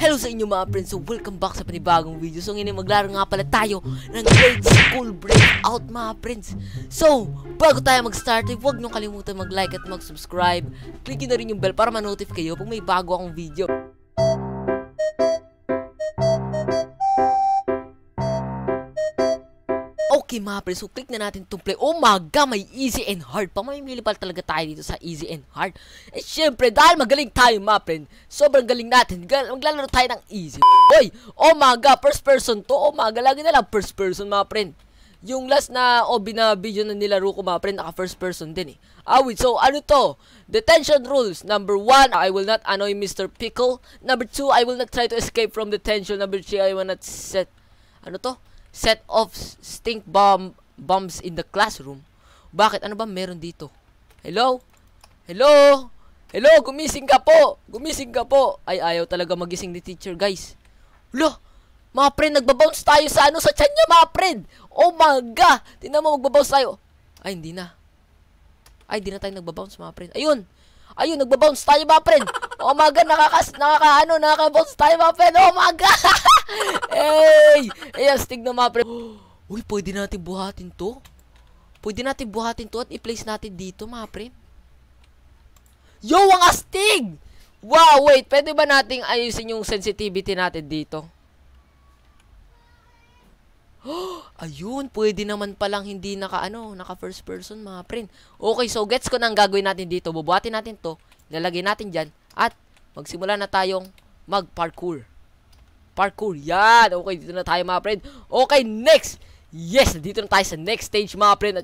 Hello sa inyo mga friends, so welcome back sa panibagong video. So ngayon maglaro nga pala tayo ng grade school breakout mga friends. So, bago tayo mag-start, eh, huwag nyo kalimutan mag-like at mag-subscribe. Click na rin yung bell para ma-notify kayo pag may bago akong video. Okay mga pre, so click na natin itong play. Oh my god, may easy and hard pa. Mamimili pa talaga tayo dito sa easy and hard. Eh, syempre, dahil magaling tayo mga pre, sobrang galing natin. Maglalaro tayo ng easy. Oy, oh my god, first person to. Oh my god, lagi na lang first person mga pre. Yung last na OB na video na nilaro ko mga pre, naka first person din eh. Awit, ah, so ano to? Detention rules. Number one, I will not annoy Mr. Pickle. Number two, I will not try to escape from detention. Number three, I will not set... Ano to? set of stink bomb bombs in the classroom. Bakit? Ano ba meron dito? Hello? Hello? Hello? Gumising ka po! Gumising ka po! Ay, ayaw talaga magising ni teacher, guys. Lo! Mga friend, nagbabounce tayo sa ano sa chan niya, mga friend! Oh my God! Tingnan mo, magbabounce tayo. Ay, hindi na. Ay, hindi na tayo nagbabounce, mga friend. Ayun! Ayun, nagbabounce tayo, mga friend! Oh my God, nakakas, nakaka, ano, nakabounce tayo, mga friend! Oh my God! Hey! Ay, astig na mga pre. Uy, pwede natin buhatin to. Pwede natin buhatin to at i-place natin dito mga pre. Yo, ang astig! Wow, wait. Pwede ba nating ayusin yung sensitivity natin dito? Oh, ayun, pwede naman palang hindi naka ano, naka first person mga friend. Okay, so gets ko nang gagawin natin dito. Bubuhatin natin 'to. Lalagay natin diyan at magsimula na tayong mag-parkour. Parkour. Yan. Okay, dito na tayo mga friend. Okay, next. Yes, dito na tayo sa next stage mga friend.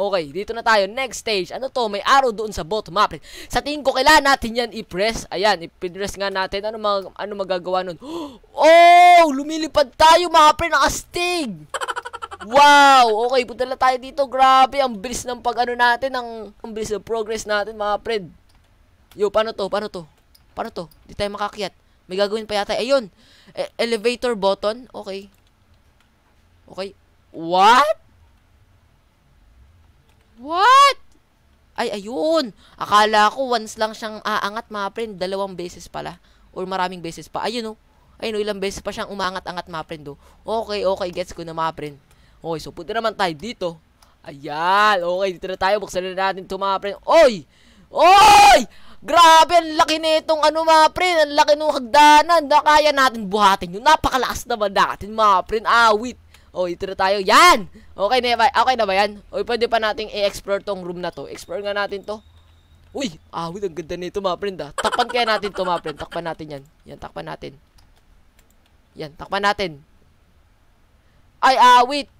Okay, dito na tayo. Next stage. Ano to? May arrow doon sa bot map. Sa tingin ko, kailangan natin yan i-press. Ayan, i-press nga natin. Ano, mag ano magagawa nun? Oh! Lumilipad tayo mga pre. Nakastig! Wow! Okay, punta na tayo dito. Grabe, ang bilis ng pag-ano natin. Ang, ang bilis ng progress natin mga friend. Yo, paano to? Paano to? Paano to? Hindi tayo makakyat. May gagawin pa yata. Ayun. E elevator button. Okay. Okay. What? What? Ay, ayun. Akala ko once lang siyang aangat, mga friend. Dalawang beses pala. Or maraming beses pa. Ayun, oh. Ayun, oh, ilang beses pa siyang umaangat angat mga friend, oh. Okay, okay. Gets ko na, mga friend. Okay, so punta naman tayo dito. Ayan. Okay, dito na tayo. Buksan na natin ito, mga friend. Oy! Oy! Grabe, ang laki nitong ano mga pre, ang laki ng hagdanan na kaya natin buhatin yun. Napakalakas naman natin mga pre, awit. Ah, o, oh, ito na tayo. Yan! Okay na ba, okay na ba yan? O, pwede pa nating i-explore tong room na to. Explore nga natin to. Uy, awit, ah, ang ganda nito mga friend ah. Takpan kaya natin to mga friend. Takpan natin yan. Yan, takpan natin. Yan, takpan natin. Ay, awit!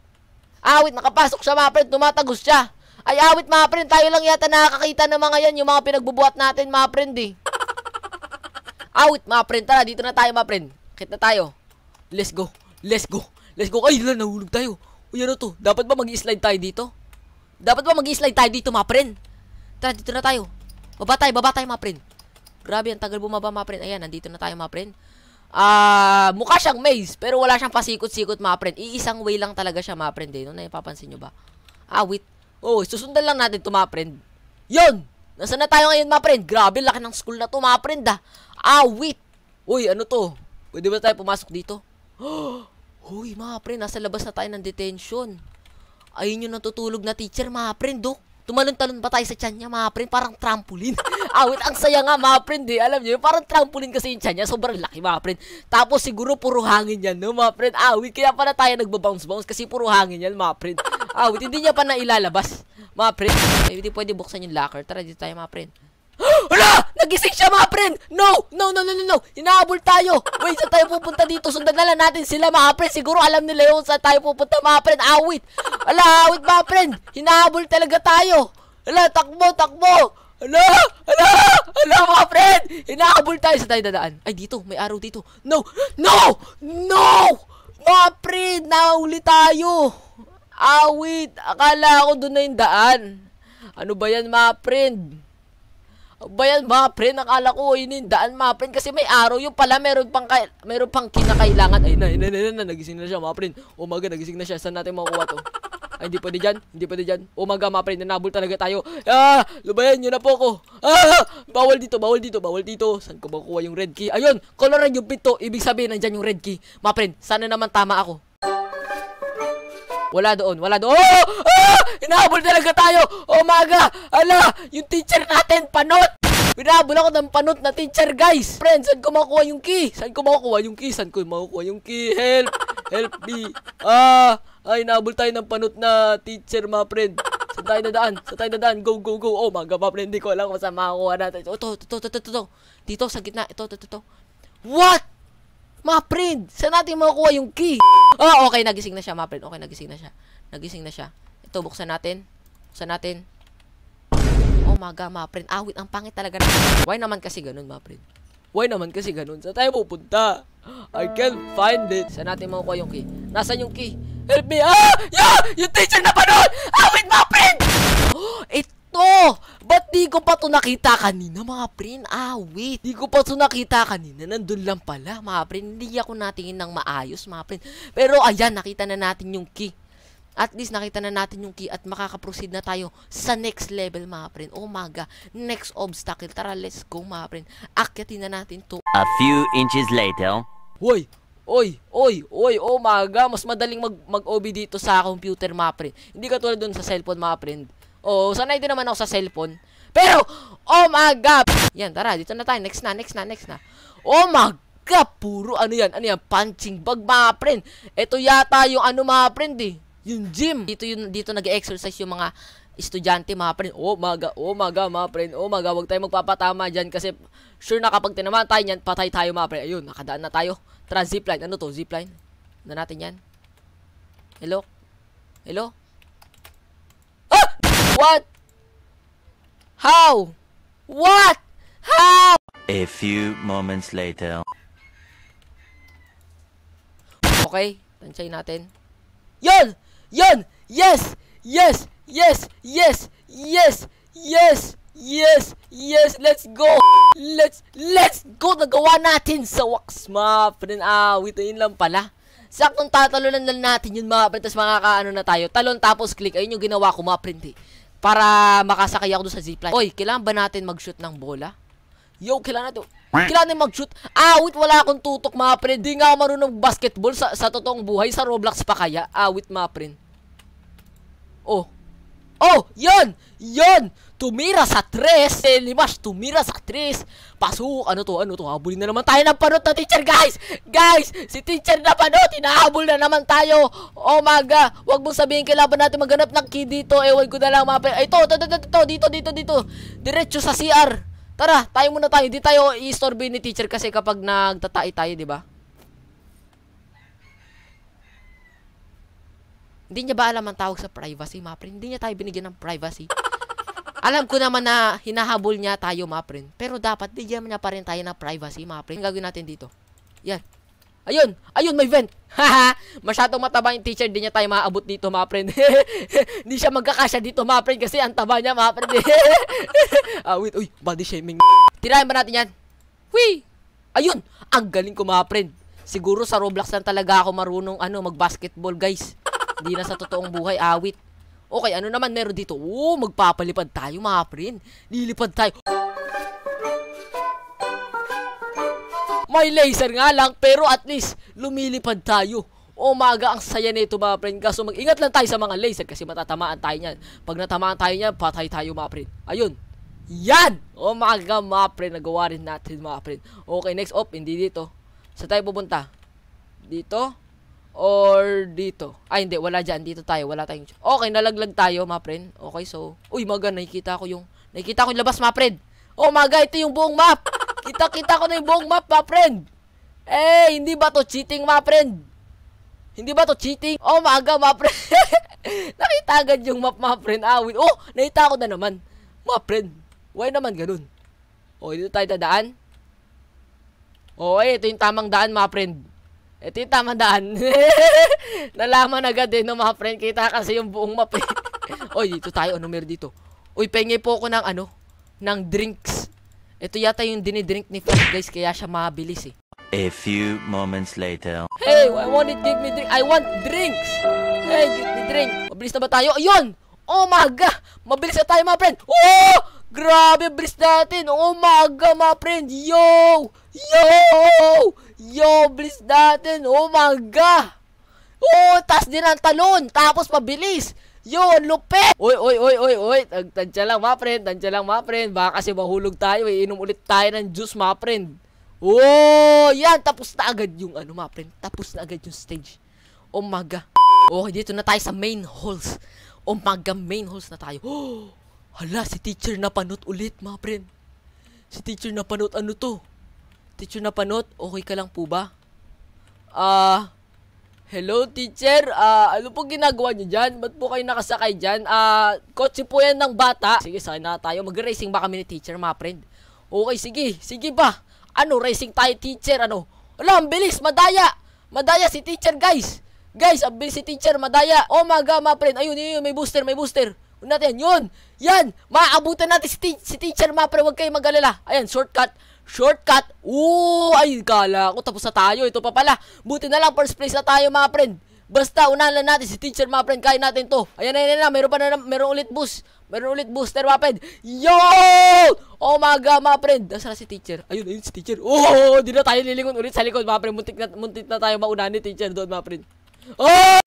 Ah, awit, nakapasok siya mga friend. Tumatagos siya. Ay awit mga friend, tayo lang yata nakakita ng mga yan, yung mga pinagbubuhat natin mga friend eh. Awit mga friend, tara dito na tayo mga friend. Kita tayo. Let's go, let's go, let's go. Ay, lang, nahulog tayo. Uy, ano to? Dapat ba mag-slide tayo dito? Dapat ba mag-slide tayo dito mga friend? Tara, dito na tayo. Baba tayo, baba tayo mga friend. Grabe, ang tagal bumaba mga friend. Ayan, nandito na tayo mga friend. Ah, uh, mukha siyang maze, pero wala siyang pasikot-sikot mga friend. Iisang way lang talaga siya mga friend eh. No? Napapansin nyo ba? Ah, wait. Oh, susundan lang natin to, friend. Yun! Nasaan na tayo ngayon, mga friend? Grabe, laki ng school na to, mga friend, ah. Ah, wait. Uy, ano to? Pwede ba tayo pumasok dito? Uy, mga friend, nasa labas na tayo ng detention. Ayun yung natutulog na teacher, mga friend, oh tumalon-talon pa tayo sa tiyan niya, mga friend, parang trampoline. Awit, ang saya nga, mga friend, eh. Alam niyo, parang trampoline kasi yung tiyan niya, sobrang laki, mga friend. Tapos siguro puro hangin yan, no, mga friend. Awit, kaya pala tayo nagbabounce-bounce kasi puro hangin yan, mga friend. Awit, hindi niya pa nailalabas, mga friend. Eh, hindi pwede buksan yung locker. Tara, dito tayo, mga friend. Ala! Nagising siya mga friend! No! No, no, no, no, no! Hinahabol tayo! Wait, saan tayo pupunta dito? Sundan na lang natin sila mga friend. Siguro alam nila yun saan tayo pupunta mga friend. Awit! Ala, awit mga friend! Hinahabol talaga tayo! Ala, takbo, takbo! Ala! Ala! Ala mga friend! Hinahabol tayo sa tayo dadaan. Ay, dito. May araw dito. No! No! No! Mga friend, nahuli tayo! Awit! Akala ko doon na yung daan. Ano ba yan mga friend? Bayan pre, nakala ko yun yung daan mapren kasi may araw yung pala meron pang kay, meron pang kinakailangan. Ay na, na, na, na, nagising na siya Oh, Umaga nagising na siya. Saan natin makuha to? Ay, hindi pwede dyan. Hindi pwede dyan. Umaga mapren, nanabol talaga tayo. Ah, lubayan nyo na po ako. Ah, bawal dito, bawal dito, bawal dito. Saan ko ba kuha yung red key? Ayun, coloran yung pinto. Ibig sabihin, nandyan yung red key. Mapren, sana naman tama ako. Wala doon, wala doon. Oh! Ah! Hinahabol talaga tayo! Oh, maga! Ala! Yung teacher natin, panot! Binahabol ako ng panot na teacher, guys! Friends, saan ko makukuha yung key? Saan ko makukuha yung key? Saan ko makukuha yung key? Help! Help me! Ah! Ay, ah, hinahabol tayo ng panot na teacher, mga friend. Saan tayo nadaan? Saan tayo nadaan? Go, go, go! Oh, maga, mga friend, hindi ko alam kung saan makukuha natin. Oh, to, to, to, to, to, to, to. Dito, sa gitna. Ito, to, to, to. What? Mga friend, saan natin makukuha yung key? Oh, okay, nagising na siya, mga friend. Okay, nagising na siya. Nagising na siya. Ito, buksan natin. Buksan natin. Oh my god, mga friend. Awit, ang pangit talaga. Na. Why naman kasi ganun, mga friend? Why naman kasi ganun? Saan tayo pupunta? I can't find it. Saan natin makukuha yung key? Nasaan yung key? Help me! Ah! Yeah! Yung teacher na pa nun! Awit, mga friend! Oh, it to? Ba't di ko pa to nakita kanina mga prin? Ah, wait. Di ko pa to nakita kanina. Nandun lang pala mga prin. Hindi ako natingin ng maayos mga prin. Pero ayan, nakita na natin yung key. At least nakita na natin yung key at makakaproceed na tayo sa next level mga prin. Oh my God. Next obstacle. Tara, let's go mga prin. Akyatin na natin to. A few inches later. Hoy! Oy, oy, oy, oh my God, mas madaling mag, mag-OB dito sa computer, mga friend. Hindi ka tulad dun sa cellphone, mga friend Oo, oh, sanay din naman ako sa cellphone. Pero, oh my god! Yan, tara, dito na tayo. Next na, next na, next na. Oh my god! Puro ano yan, ano yan, punching bag mga friend. Ito yata yung ano mga friend eh. Yung gym. Dito, yung, dito nag-exercise yung mga estudyante mga friend. Oh my god, oh my god mga friend. Oh my god, huwag tayo magpapatama dyan kasi sure na kapag tinamaan tayo yan, patay tayo mga friend. Ayun, nakadaan na tayo. Tara, zipline. Ano to, zipline? Ano natin yan? Hello? Hello? What? How? What? How? A few moments later. Okay, tansay natin. Yon! Yon! Yes! Yes! Yes! Yes! Yes! Yes! Yes! Yes! Let's go! Let's Let's go! Nagawa natin sa wax map. Friend, ah, wait, yun lang pala. Saktong tatalunan lang natin yun mga friend. Tapos makakaano na tayo. Talon tapos click. Ayun yung ginawa ko mga friend eh para makasakay ako doon sa zipline. Oy, kailangan ba natin mag-shoot ng bola? Yo, kailangan natin. Kailangan natin mag-shoot. Awit, ah, wala akong tutok, mga friend. Di nga ako marunong basketball sa, sa totoong buhay. Sa Roblox pa kaya. Awit, ah, mga friend. Oh. Oh, yon Yon tumira sa 3. Si eh, Limas tumira sa 3. Pasok. Ano to? Ano to? Habulin na naman tayo ng panot na teacher, guys. Guys, si teacher na panot. Hinahabol na naman tayo. Oh my God. Huwag mong sabihin kailangan natin maghanap ng key dito. Ewan ko na lang mga Ay, to, to, to, to, dito, dito, dito. Diretso sa CR. Tara, tayo muna tayo. hindi tayo i-istorbo ni teacher kasi kapag nagtatai tayo, di ba? Hindi niya ba alam ang tawag sa privacy, mga pre? Hindi niya tayo binigyan ng privacy. Alam ko naman na hinahabol niya tayo, mga Pero dapat, bigyan niya pa rin tayo na privacy, mga friend. Ang gagawin natin dito. Yan. Ayun! Ayun, may vent! Haha! Masyadong mataba yung teacher, hindi niya tayo maaabot dito, mga Hindi siya magkakasya dito, mga kasi ang taba niya, mga ah, wait, uy, body shaming. Tirahin ba natin yan? Hui! Ayun! Ang galing ko, mga Siguro sa Roblox lang talaga ako marunong ano, mag-basketball, guys. Hindi na sa totoong buhay, awit. Okay, ano naman meron dito? Oo, magpapalipad tayo mga friend. Lilipad tayo. May laser nga lang, pero at least lumilipad tayo. Umaga ang saya nito mga friend. Kaso mag-ingat lang tayo sa mga laser kasi matatamaan tayo niyan. Pag natamaan tayo niyan, patay tayo mga friend. Ayun. Yan! Umaga mga friend. Nagawa rin natin mga friend. Okay, next up. Hindi dito. Sa tayo pupunta? Dito? or dito. Ay, hindi. Wala dyan. Dito tayo. Wala tayong... Okay, nalaglag tayo, mga friend. Okay, so... Uy, maga, nakikita ko yung... Nakikita ko yung labas, mga friend. Oh, maga, ito yung buong map. Kita-kita ko na yung buong map, mga friend. Eh, hindi ba to cheating, mga friend? Hindi ba to cheating? Oh, maga, mga friend. nakita agad yung map, mga friend. Ah, Oh, nakita ko na naman. Mga friend. Why naman ganun? Oh, dito tayo dadaan. Oh, eh, ito yung tamang daan, mga friend. Ito yung tama daan. Nalaman agad eh, no mga friend. Kita kasi yung buong map eh. Oy, dito tayo. Ano meron dito? Uy, penge po ako ng ano? Ng drinks. Ito yata yung dinidrink ni Frank guys. Kaya siya mabilis eh. A few moments later. Hey, I want it. Give me drink. I want drinks. Hey, give me drink. Mabilis na ba tayo? Ayun! Oh my God! Mabilis na tayo mga friend. Oh! Grabe, bilis natin. Oh my God, mga friend. Yo! Yo! Yo, bilis natin. Oh my God. Oh, tas din ang talon. Tapos pabilis. Yo, lupit! Oy, oy, oy, oy, oy. Tansya lang, mga friend. Tansya lang, mga friend. Baka kasi mahulog tayo. Iinom eh. ulit tayo ng juice, mga friend. Oh, yan. Tapos na agad yung ano, mga friend. Tapos na agad yung stage. Oh my God. Okay, oh, dito na tayo sa main halls. Oh my God, main halls na tayo. Oh, hala, si teacher na panot ulit, mga friend. Si teacher na panot ano to? Teacher Napanot, okay ka lang po ba? Ah, uh, hello teacher, ah, uh, ano po ginagawa niyo dyan? Ba't po kayo nakasakay dyan? Ah, uh, kotse po yan ng bata. Sige, sakay na tayo. Mag-racing ba kami ni teacher, mga friend? Okay, sige, sige ba? Ano, racing tayo teacher, ano? Alam, ang bilis, madaya! Madaya si teacher, guys! Guys, ang bilis si teacher, madaya! Oh my god, mga friend, ayun, ayun, may booster, may booster! Una natin, yun! Yan! Maaabutan natin si, si teacher, mga friend, huwag kayong mag-alala. Ayan, shortcut. Shortcut. Oo, ay, kala ko tapos na tayo. Ito pa pala. Buti na lang first place na tayo mga friend. Basta unahan lang natin si teacher mga friend. Kain natin to. Ayan, ayan, ayan. Meron pa na, meron ulit boost. Meron ulit booster mga Yo! Oh my god mga friend. Nasaan si teacher? Ayun, ayun si teacher. Oh, oh, oh, di na tayo lilingon ulit sa likod mga friend. Muntik na, muntik na tayo mauna ni teacher doon mga friend. Oh!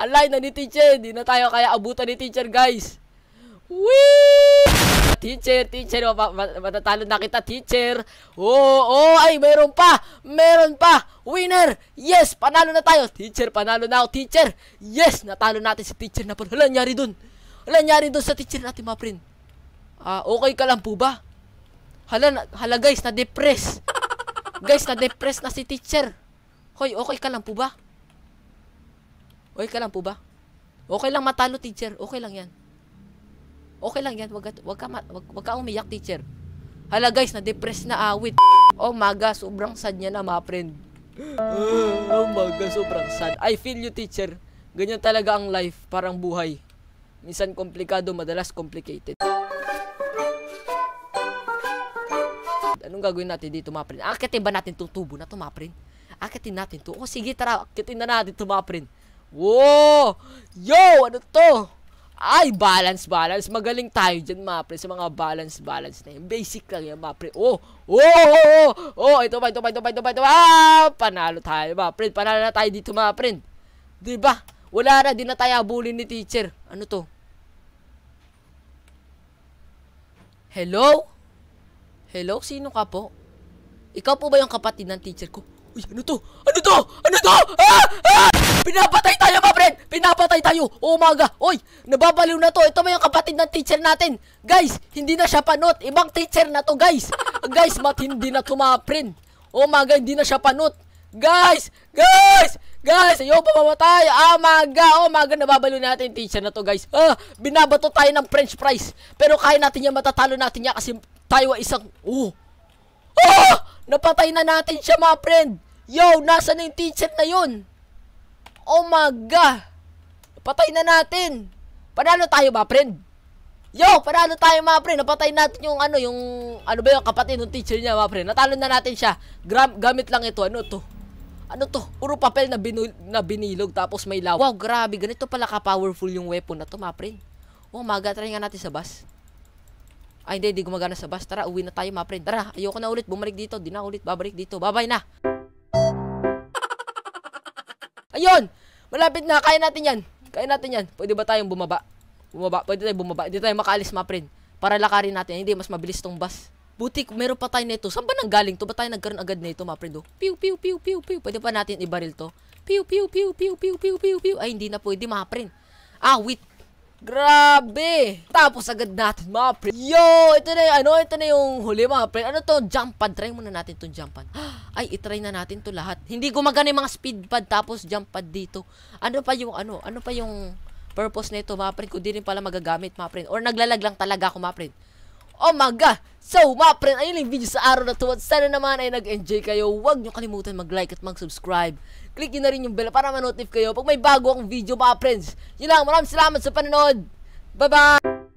Alay na ni teacher. Di na tayo kaya abutan ni teacher guys. Wee! teacher, teacher, matatalo na kita, teacher. Oo, oh, oh, ay, meron pa, meron pa, winner, yes, panalo na tayo, teacher, panalo na ako, teacher. Yes, natalo natin si teacher na pala. Wala nangyari dun. Wala nangyari dun sa teacher natin, mga friend. Ah, okay ka lang po ba? Hala, hala guys, na-depress. guys, na-depress na si teacher. Hoy, okay ka lang po ba? Okay ka lang po ba? Okay lang matalo, teacher. Okay lang yan. Okay lang yan, wag, wag, ka, wag, wag ka umiyak, teacher. Hala guys, na-depress na awit. Oh maga, sobrang sad niya na, ma friend. Oh maga, sobrang sad. I feel you, teacher. Ganyan talaga ang life, parang buhay. Minsan komplikado, madalas complicated. Anong gagawin natin dito, ma friend? Akitin ba natin itong tubo na ito, ma friend? Akitin natin to. O oh, sige, tara, akitin na natin ito, ma friend. Whoa! Yo! Ano to? Ay, balance, balance. Magaling tayo dyan, mapre. Sa mga balance, balance na yun. Basic lang yan, mapre. Oh, oh, oh, oh, oh. Ito pa, ito pa, ito pa, ito pa, ito pa. Ah, panalo tayo, mapre. Panalo na tayo dito, mapre. Diba? Wala na, di na tayo abulin ni teacher. Ano to? Hello? Hello? Sino ka po? Ikaw po ba yung kapatid ng teacher ko? Uy, ano to? Ano to? Ano to? Ah! Ah! Pinapatay tayo, mga friend! Pinapatay tayo! Oh, umaga! Oy, nababaliw na to. Ito ba yung kapatid ng teacher natin? Guys, hindi na siya panot. Ibang teacher na to, guys. guys, mat hindi na to, mga friend. Oh, umaga, hindi na siya panot. Guys! Guys! Guys, ayaw pa mamatay. Ah, maga. Oh, maga, nababalo natin teacher na to, guys. Ah, binabato tayo ng french fries. Pero kaya natin yan, matatalo natin yan kasi tayo ay isang... Oh! Ah! Napatay na natin siya, mga friend. Yo, Nasaan na yung teacher na yun? Oh my God! Patay na natin! Panalo tayo ba, friend? Yo, panalo tayo mga friend? Napatay natin yung ano, yung ano ba yung kapatid ng teacher niya mga friend? Natalo na natin siya. Gram gamit lang ito. Ano to? Ano to? Puro papel na, na binilog tapos may lawa. Wow, grabe. Ganito pala ka-powerful yung weapon na to mga friend. Oh, maga. Try nga natin sa bus. Ay, hindi. Hindi gumagana sa bus. Tara, uwi na tayo mga friend. Tara, ayoko na ulit. Bumalik dito. Di na ulit. Babalik dito. Bye-bye na. Ayun! Malapit na. Kaya natin yan. Kaya natin yan. Pwede ba tayong bumaba? Bumaba. Pwede tayong bumaba. Hindi tayo makaalis, mga Para lakarin natin. Hindi, mas mabilis tong bus. Buti, meron pa tayo nito. Saan ba nang galing to? Ba tayo nagkaroon agad nito, mga friend? Oh? Pew, pew, pew, pew, pew. Pwede pa natin ibaril to. Pew, pew, pew, pew, pew, pew, pew, pew. Ay, hindi na pwede, mga Ah, wait. Grabe! Tapos agad natin mga pre. Yo! Ito na yung ano, ito na yung huli mga pre. Ano to? Jump pad. Try muna natin tong jump pad. Ay, itry na natin to lahat. Hindi gumagana yung mga speed pad tapos jump pad dito. Ano pa yung ano? Ano pa yung purpose nito mga pre? Kung di rin pala magagamit mga pre. Or naglalag lang talaga ako mga pre. Oh my God! So, mga friend, ayun yung video sa araw na to. At sana naman ay nag-enjoy kayo. Huwag nyo kalimutan mag-like at mag-subscribe. Click nyo na rin yung bell para ma-notify kayo pag may bago akong video, mga friends. Yun lang, maraming salamat sa panonood. Bye-bye!